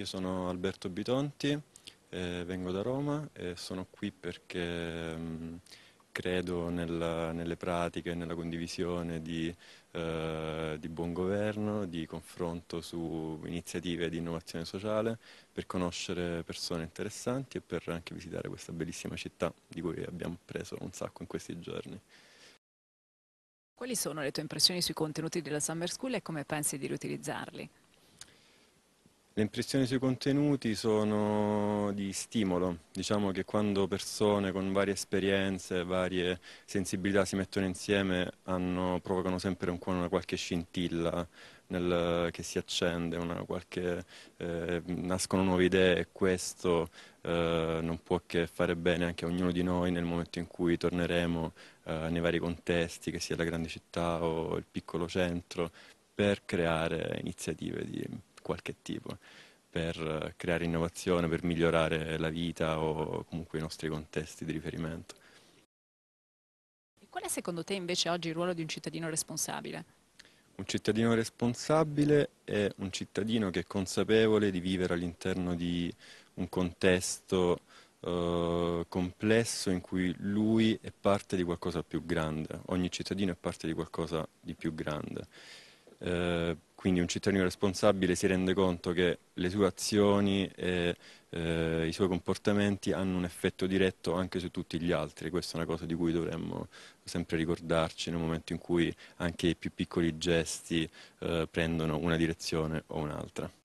Io sono Alberto Bitonti, eh, vengo da Roma e sono qui perché mh, mm, credo nella, nelle pratiche nella condivisione di, eh, di, buon governo, di confronto su iniziative di innovazione sociale per conoscere persone interessanti e per anche visitare questa bellissima città di cui abbiamo preso un sacco in questi giorni. Quali sono le tue impressioni sui contenuti della Summer School e come pensi di riutilizzarli? Le impressioni sui contenuti sono di stimolo, diciamo che quando persone con varie esperienze, varie sensibilità si mettono insieme hanno, provocano sempre un, una qualche scintilla nel, che si accende, qualche, eh, nascono nuove idee e questo eh, non può che fare bene anche a ognuno di noi nel momento in cui torneremo eh, nei vari contesti, che sia la grande città o il piccolo centro, per creare iniziative di qualche tipo per eh, creare innovazione, per migliorare la vita o comunque i nostri contesti di riferimento. E qual è secondo te invece oggi il ruolo di un cittadino responsabile? Un cittadino responsabile è un cittadino che è consapevole di vivere all'interno di un contesto eh, complesso in cui lui è parte di qualcosa più grande, ogni cittadino è parte di qualcosa di più grande. Eh, quindi un cittadino responsabile si rende conto che le sue azioni e eh, i suoi comportamenti hanno un effetto diretto anche su tutti gli altri. Questa è una cosa di cui dovremmo sempre ricordarci nel momento in cui anche i più piccoli gesti eh, prendono una direzione o un'altra.